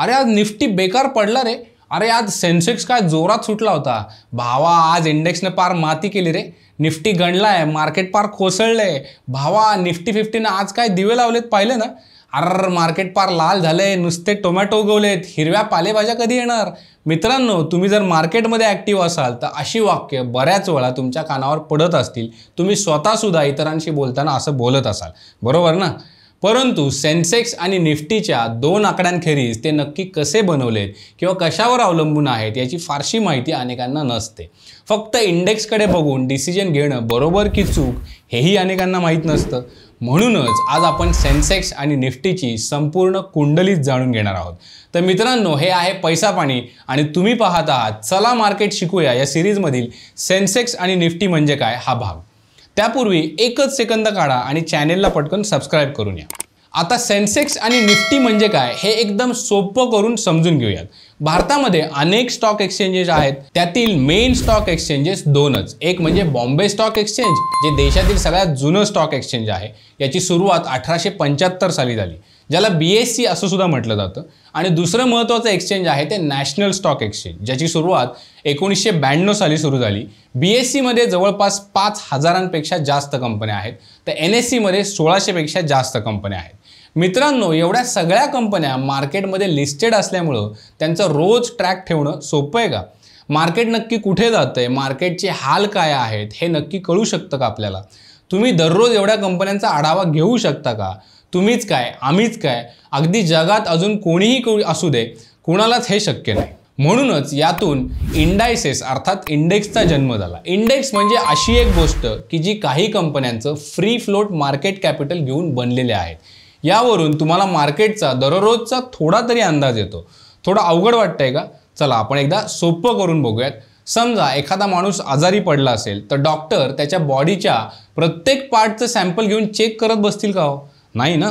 अरे आज निफ्टी बेकार पडला रे अरे आज सेन्सेक्स काय जोरात सुटला होता भावा आज इंडेक्सने पार माती केली रे निफ्टी गणला आहे मार्केट पार कोसळलं भावा निफ्टी फिफ्टीनं आज काय दिवे लावलेत पाहिले ना अर मार्केट पार लाल झाले नुसते टोमॅटो उगवलेत हिरव्या पालेभाज्या कधी येणार मित्रांनो तुम्ही जर मार्केटमध्ये ॲक्टिव्ह असाल तर अशी वाक्य बऱ्याच वेळा तुमच्या कानावर पडत असतील तुम्ही स्वतःसुद्धा इतरांशी बोलताना असं बोलत असाल बरोबर ना परंतु सेन्सेक्स आणि निफ्टीच्या दोन आकड्यांखेरीज ते नक्की कसे बनवलेत किंवा कशावर अवलंबून आहेत याची फारशी माहिती अनेकांना नसते फक्त इंडेक्सकडे बघून डिसिजन घेणं बरोबर की चूक हेही अनेकांना माहीत नसतं म्हणूनच आज आपण सेन्सेक्स आणि निफ्टीची संपूर्ण कुंडलीच जाणून घेणार आहोत तर मित्रांनो हे आहे पैसा पाणी आणि तुम्ही पाहत आहात चला मार्केट शिकूया या सिरीजमधील सेन्सेक्स आणि निफ्टी म्हणजे काय हा भाग त्यापूर्वी एकच सेकंद काढा आणि चॅनेलला पटकन सबस्क्राईब करून या आता सेन्सेक्स आणि निफ्टी म्हणजे काय हे एकदम सोपं करून समजून घेऊयात भारतामध्ये अनेक स्टॉक एक्सचेंजेस आहेत त्यातील मेन स्टॉक एक्सचेंजेस दोनच एक म्हणजे बॉम्बे स्टॉक एक्सचेंज जे देशातील सगळ्यात जुनं स्टॉक एक्सचेंज आहे याची सुरुवात अठराशे पंच्याहत्तर साली झाली ज्याला बी एस सी असं सुद्धा म्हटलं जातं आणि दुसरं महत्त्वाचं एक्सचेंज आहे ते नॅशनल स्टॉक एक्सचेंज ज्याची सुरुवात एकोणीसशे ब्याण्णव साली सुरू झाली बी एस सीमध्ये जवळपास पाच हजारांपेक्षा जास्त कंपन्या आहेत तर एन एस सीमध्ये सोळाशेपेक्षा जास्त कंपन्या आहेत मित्रांनो एवढ्या सगळ्या कंपन्या मार्केटमध्ये लिस्टेड असल्यामुळं त्यांचं रोज ट्रॅक ठेवणं सोपं आहे का मार्केट नक्की कुठे जातं आहे मार्केटचे हाल काय आहेत हे नक्की कळू शकतं का आपल्याला तुम्ही दररोज एवढ्या कंपन्यांचा आढावा घेऊ शकता का तुम्हीच काय आम्हीच काय अगदी जगात अजून कोणीही को असू दे कोणालाच हे शक्य नाही म्हणूनच यातून इंडायसेस अर्थात इंडेक्सचा जन्म झाला इंडेक्स म्हणजे अशी एक गोष्ट की जी काही कंपन्यांचं फ्री फ्लोट मार्केट कॅपिटल घेऊन बनलेले आहेत यावरून तुम्हाला मार्केटचा दररोजचा थोडा तरी अंदाज येतो थोडं अवघड वाटतंय का चला आपण एकदा सोपं करून बघूयात समजा एखादा माणूस आजारी पडला असेल तर डॉक्टर त्याच्या बॉडीच्या प्रत्येक पार्टचं सॅम्पल घेऊन चेक करत बसतील का हो नाही ना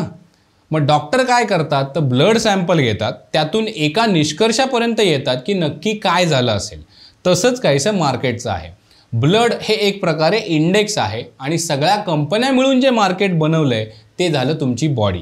मग डॉक्टर काय करतात तर ब्लड सॅम्पल घेतात त्यातून एका निष्कर्षापर्यंत येतात की नक्की काय झालं असेल तसंच काहीसं मार्केटचं आहे ब्लड हे एक प्रकारे इंडेक्स आहे आणि सगळ्या कंपन्या मिळून जे मार्केट बनवलं आहे ते झालं तुमची बॉडी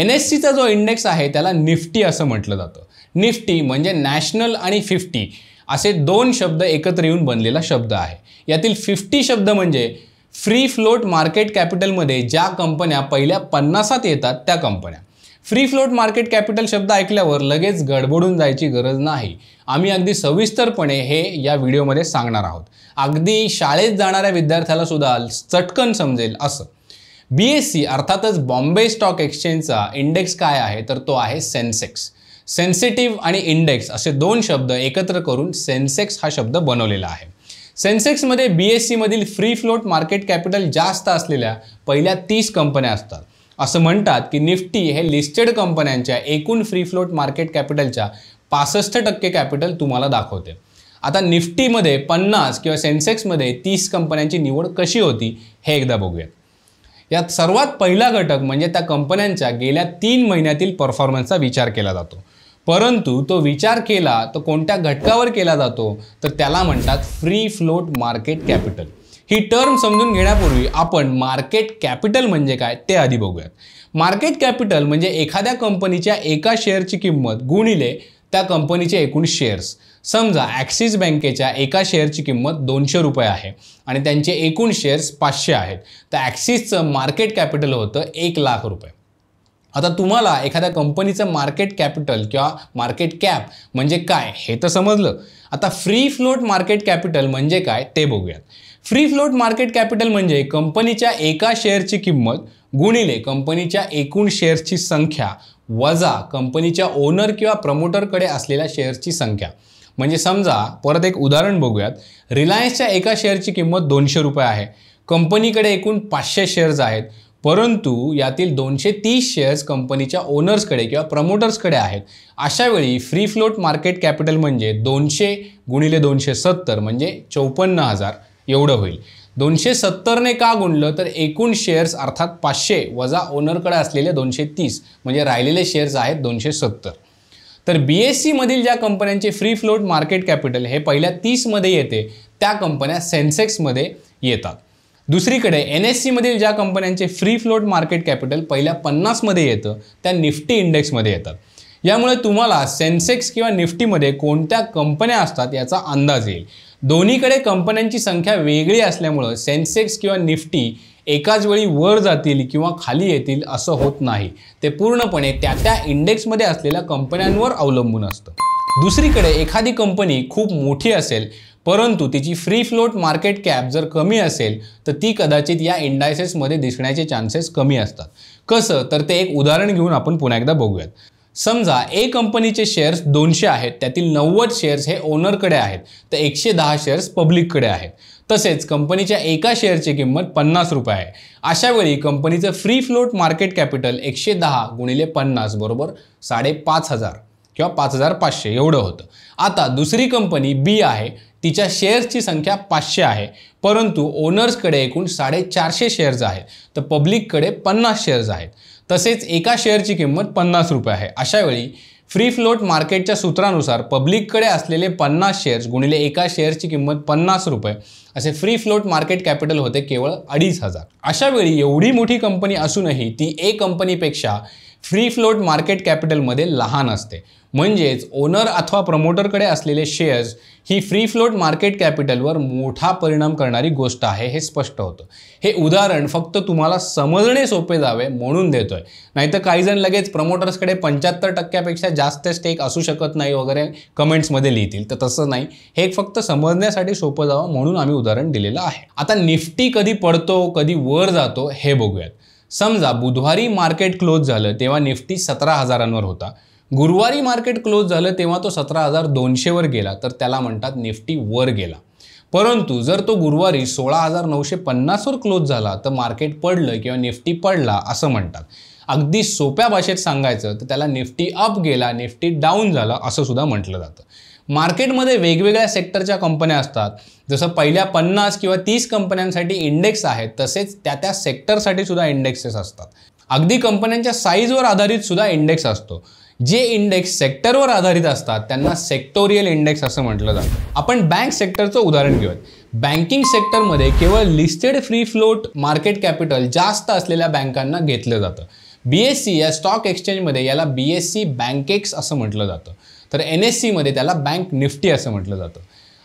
एन एस सीचा जो इंडेक्स आहे त्याला निफ्टी असं म्हटलं जातं निफ्टी म्हणजे नॅशनल आणि फिफ्टी असे दोन शब्द एकत्र येऊन बनलेला शब्द आहे यातील फिफ्टी शब्द म्हणजे फ्री फ्लोट मार्केट कॅपिटलमध्ये ज्या कंपन्या पहिल्या पन्नासात येतात त्या कंपन्या फ्री फ्लोट मार्केट कॅपिटल शब्द ऐकल्यावर लगेच गडबडून जायची गरज नाही आम्ही अगदी सविस्तरपणे हे या व्हिडिओमध्ये सांगणार आहोत अगदी शाळेत जाणाऱ्या विद्यार्थ्याला सुद्धा चटकन समजेल असं बी एस सी अर्थातच बॉम्बे स्टॉक एक्सचेंजचा इंडेक्स काय आहे तर तो आहे सेन्सेक्स सेन्सिटिव्ह आणि इंडेक्स असे दोन शब्द एकत्र करून सेन्सेक्स हा शब्द बनवलेला आहे सेन्सेक्समध्ये बी एस सीमधील फ्री फ्लोट मार्केट कॅपिटल जास्त असलेल्या पहिल्या तीस कंपन्या असतात असं म्हणतात की निफ्टी हे लिस्टेड कंपन्यांच्या एकूण फ्री फ्लोट मार्केट कॅपिटलच्या पासष्ट टक्के कॅपिटल तुम्हाला दाखवते आता निफ्टीमध्ये पन्नास किंवा सेन्सेक्समध्ये तीस कंपन्यांची निवड कशी होती हे एकदा बघूयात यात सर्वात पहिला घटक म्हणजे त्या कंपन्यांच्या गेल्या तीन महिन्यातील परफॉर्मन्सचा विचार केला जातो परंतु तो विचार केला तर कोणत्या घटकावर केला जातो तर त्याला म्हणतात फ्री फ्लोट मार्केट कॅपिटल ही टर्म समजून घेण्यापूर्वी आपण मार्केट कॅपिटल म्हणजे काय ते आधी बघूयात मार्केट कॅपिटल म्हणजे एखाद्या कंपनीच्या एका शेअरची किंमत गुणिले त्या कंपनीचे एकूण शेअर्स समजा ॲक्सिस बँकेच्या एका शेअरची किंमत दोनशे रुपये आहे आणि त्यांचे एकूण शेअर्स पाचशे आहेत तर ॲक्सिसचं मार्केट कॅपिटल होतं एक लाख रुपये आता तुम्हाला एखाद्या कंपनीचं मार्केट कॅपिटल किंवा मार्केट कॅप म्हणजे काय हे तर समजलं आता फ्री फ्लोट मार्केट कॅपिटल म्हणजे काय ते बघूयात फ्री फ्लोट मार्केट कॅपिटल म्हणजे कंपनीच्या एका शेअरची किंमत गुणिले कंपनीच्या एकूण शेअर्सची संख्या वजा कंपनीच्या ओनर किंवा प्रमोटरकडे असलेल्या शेअर्सची संख्या म्हणजे समजा परत एक उदाहरण बघूयात रिलायन्सच्या एका शेअरची किंमत दोनशे रुपये आहे कंपनीकडे एकूण पाचशे शेअर्स आहेत परंतु यातील दोनशे तीस शेअर्स कंपनीच्या ओनर्सकडे किंवा प्रमोटर्सकडे आहेत अशावेळी फ्री फ्लोट मार्केट कॅपिटल म्हणजे दोनशे गुणिले दोनशे सत्तर म्हणजे चौपन्न हजार एवढं होईल दोनशे सत्तरने का गुणलं तर एकूण शेअर्स अर्थात पाचशे वजा ओनरकडे असलेले दोनशे तीस म्हणजे राहिलेले शेअर्स आहेत दोनशे सत्तर तर बी एस सीमधील e ज्या कंपन्यांचे फ्री फ्लोट मार्केट कॅपिटल हे पहिल्या तीसमध्ये येते त्या कंपन्या सेन्सेक्समध्ये येतात दुसरीकडे एन एस सीमधील ज्या कंपन्यांचे फ्री फ्लोट मार्केट कॅपिटल पहिल्या पन्नासमध्ये येतं त्या निफ्टी इंडेक्समध्ये येतात यामुळे तुम्हाला सेन्सेक्स किंवा निफ्टीमध्ये कोणत्या कंपन्या असतात याचा अंदाज येईल दोन्हीकडे कंपन्यांची संख्या वेगळी असल्यामुळं सेन्सेक्स किंवा निफ्टी एकाच वेळी वर जातील किंवा खाली येतील असं होत नाही ते पूर्णपणे त्या त्या इंडेक्समध्ये असलेल्या कंपन्यांवर अवलंबून असतं दुसरीकडे एखादी कंपनी खूप मोठी असेल परंतु तिची फ्री फ्लोट मार्केट कॅप जर कमी असेल तर ती कदाचित या इंडायसेसमध्ये दिसण्याचे चान्सेस कमी असतात कसं तर ते एक उदाहरण घेऊन आपण पुन्हा एकदा बघूयात समजा ए कंपनीचे शेअर्स दोनशे आहेत त्यातील नव्वद शेअर्स हे ओनरकडे आहेत तर एकशे दहा शेअर्स पब्लिककडे आहेत तसेच कंपनीच्या एका शेअरची किंमत पन्नास रुपये आहे अशावेळी कंपनीचं फ्री फ्लोट मार्केट कॅपिटल एकशे दहा गुणिले पन्नास बरोबर साडेपाच हजार किंवा पाच हजार पाचशे एवढं होतं आता दुसरी कंपनी बी आहे तिच्या शेअर्सची संख्या पाचशे आहे परंतु ओनर्सकडे एकूण साडेचारशे शेअर्स आहेत तर पब्लिककडे पन्नास शेअर्स आहेत तसेच एका शेअरची किंमत पन्नास रुपये आहे अशावेळी फ्री फ्लोट मार्केटच्या सूत्रानुसार पब्लिककडे असलेले पन्नास शेअर्स गुणिले एका शेअरची किंमत पन्नास रुपये असे फ्री फ्लोट मार्केट कॅपिटल होते केवळ अडीच हजार अशावेळी एवढी मोठी कंपनी असूनही ती ए कंपनीपेक्षा फ्री फ्लोट मार्केट कॅपिटलमध्ये लहान असते म्हणजेच ओनर अथवा प्रमोटरकडे असलेले शेअर्स ही फ्री फ्लोट मार्केट कॅपिटलवर मोठा परिणाम करणारी गोष्ट आहे हे स्पष्ट होतं हे उदाहरण फक्त तुम्हाला समजणे सोपे जावे म्हणून देतोय नाहीतर काहीजण लगेच प्रमोटर्सकडे पंच्याहत्तर टक्क्यापेक्षा जास्त स्टेक असू शकत नाही वगैरे कमेंट्समध्ये लिहितील तर तसं नाही हे फक्त समजण्यासाठी सोपं जावं म्हणून आम्ही उदाहरण दिलेलं आहे आता निफ्टी कधी पडतो कधी वर जातो हे बघूयात समजा बुधवारी मार्केट क्लोज झालं तेव्हा निफ्टी सतरा हजारांवर होता गुरुवारी मार्केट क्लोज झालं तेव्हा तो सतरा हजार दोनशेवर गेला तर त्याला म्हणतात निफ्टी वर गेला परंतु जर तो गुरुवारी सोळा हजार नऊशे पन्नासवर क्लोज झाला तर मार्केट पडलं किंवा निफ्टी पडला असं म्हणतात अगदी सोप्या भाषेत सांगायचं तर त्याला निफ्टी अप गेला निफ्टी डाऊन झाला असं सुद्धा म्हटलं जातं मार्केटमध्ये वेगवेगळ्या सेक्टरच्या कंपन्या असतात जसं पहिल्या पन्नास किंवा तीस कंपन्यांसाठी इंडेक्स आहेत तसेच त्या त्या सेक्टरसाठी सुद्धा इंडेक्सेस असतात अगदी कंपन्यांच्या साईजवर आधारित सुद्धा इंडेक्स असतो जे इंडेक्स सेक्टरवर आधारित असतात त्यांना सेक्टोरियल इंडेक्स असं म्हटलं जातं आपण बँक सेक्टरचं उदाहरण घेऊयात बँकिंग सेक्टरमध्ये केवळ listed free float market capital जास्त असलेल्या बँकांना घेतलं जातं बी एस सी या स्टॉक एक्सचेंजमध्ये याला बी एस सी बँकेक्स असं म्हटलं जातं तर एन एस सीमध्ये e त्याला बँक निफ्टी असं म्हटलं जातं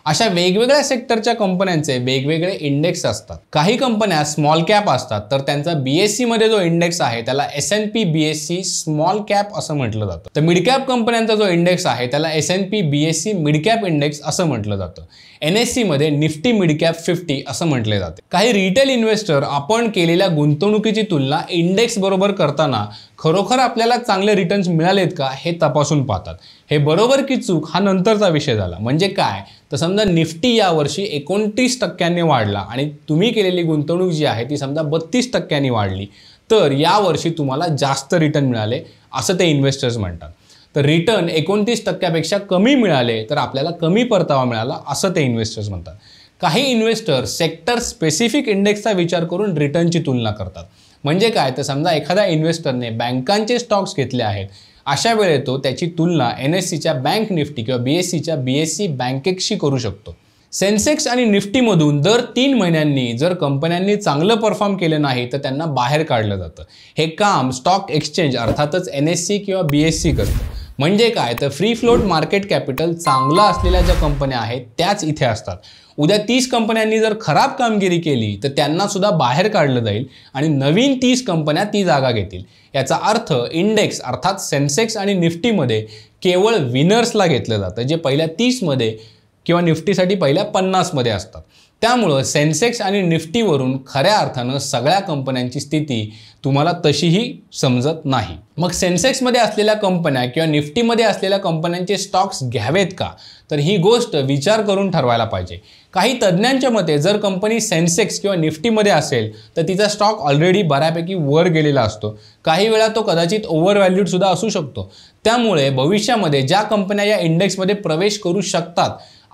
अशा वेगवेगळ्या सेक्टरच्या कंपन्यांचे वेगवेगळे इंडेक्स असतात काही कंपन्या स्मॉल कॅप असतात तर त्यांचा बीएससी मध्ये जो इंडेक्स आहे त्याला S N P BSC small cap असं म्हटलं जातं तर मिड कॅप कंपन्यांचा जो इंडेक्स आहे त्याला S N P BSC mid cap index असं म्हटलं जातं N S Nifty mid cap fifty असं म्हटले जाते काही रिटेल इन्व्हेस्टर आपण केलेल्या गुंतवणुकीची तुलना इंडेक्स बरोबर करताना खरोखर आपल्याला चांगले रिटर्न्स मिळालेत का हे तपासून पाहतात हे बरोबर की चूक हा नंतरचा विषय झाला म्हणजे काय तर समजा निफ्टी यावर्षी एकोणतीस टक्क्यांनी वाढला आणि तुम्ही केलेली गुंतवणूक जी आहे ती समजा बत्तीस टक्क्यांनी वाढली तर यावर्षी तुम्हाला जास्त रिटर्न मिळाले असं ते इन्व्हेस्टर्स म्हणतात तर रिटर्न एकोणतीस टक्क्यापेक्षा कमी मिळाले तर आपल्याला कमी परतावा मिळाला असं ते इन्व्हेस्टर्स म्हणतात काही इन्व्हेस्टर सेक्टर स्पेसिफिक इंडेक्सचा विचार करून रिटर्नची तुलना करतात म्हणजे काय तर समजा एखाद्या इन्व्हेस्टरने बँकांचे स्टॉक्स घेतले आहेत अशा वेळेत तो त्याची तुलना एन एस सीच्या बँक निफ्टी किंवा बी एस सीच्या बी एस सी बँकेशी करू शकतो सेन्सेक्स आणि निफ्टीमधून दर तीन महिन्यांनी जर कंपन्यांनी चांगलं परफॉर्म केलं नाही तर त्यांना बाहेर काढलं जातं हे काम स्टॉक एक्सचेंज अर्थातच एन एस सी किंवा बी एस सी करतं म्हणजे काय तर फ्री फ्लोट मार्केट कॅपिटल चांगला असलेल्या ज्या कंपन्या आहेत त्याच इथे असतात उद्या तीस कंपन्यांनी जर खराब कामगिरी केली तर त्यांना सुद्धा बाहेर काढलं जाईल आणि नवीन तीस कंपन्या ती जागा घेतील याचा अर्थ इंडेक्स अर्थात सेन्सेक्स आणि निफ्टीमध्ये केवळ विनर्सला घेतलं जातं जे पहिल्या तीसमध्ये किंवा निफ्टीसाठी पहिल्या पन्नासमध्ये असतात त्यामुळं सेन्सेक्स आणि निफ्टीवरून खऱ्या अर्थानं सगळ्या कंपन्यांची स्थिती तुम्हाला तशीही समजत नाही मग सेन्सेक्समध्ये असलेल्या कंपन्या किंवा निफ्टीमध्ये असलेल्या कंपन्यांचे स्टॉक्स घ्यावेत का तर ही गोष्ट विचार करून ठरवायला पाहिजे काही तज्ज्ञांच्या मते जर कंपनी सेन्सेक्स किंवा निफ्टीमध्ये असेल तर तिचा स्टॉक ऑलरेडी बऱ्यापैकी वर गेलेला असतो काही वेळा तो कदाचित ओव्हर व्हॅल्यूडसुद्धा असू शकतो त्यामुळे भविष्यामध्ये ज्या कंपन्या या इंडेक्समध्ये प्रवेश करू शकतात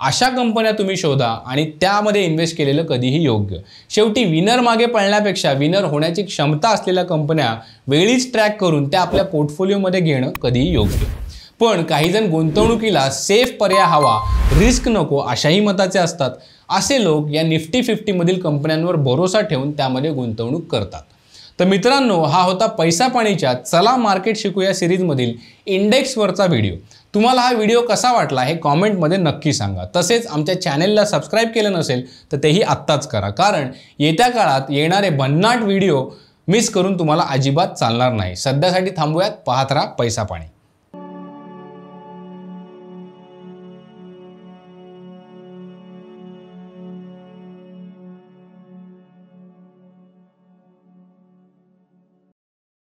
अशा कंपन्या तुम्ही शोधा आणि त्यामध्ये इन्व्हेस्ट केलेलं कधीही योग्य शेवटी विनर मागे पळण्यापेक्षा विनर होण्याची क्षमता असलेल्या कंपन्या वेळीच ट्रॅक करून त्या आपल्या पोर्टफोलिओमध्ये घेणं कधीही योग्य पण काहीजण गुंतवणुकीला सेफ पर्याय हवा रिस्क नको अशाही मताचे असतात असे लोक या निफ्टी फिफ्टीमधील कंपन्यांवर भरोसा ठेवून त्यामध्ये गुंतवणूक करतात तर मित्रांनो हा होता पैसा पाणीच्या चला मार्केट शिकूया सिरीजमधील इंडेक्सवरचा व्हिडिओ तुम्हाला हा व्हिडिओ कसा वाटला हे कॉमेंटमध्ये नक्की सांगा तसेच आमच्या चॅनेलला सबस्क्राईब केलं नसेल तर तेही आत्ताच करा कारण येत्या काळात येणारे भन्नाट व्हिडिओ मिस करून तुम्हाला अजिबात चालणार नाही सध्यासाठी थांबूयात पाहत राहा पैसा पाणी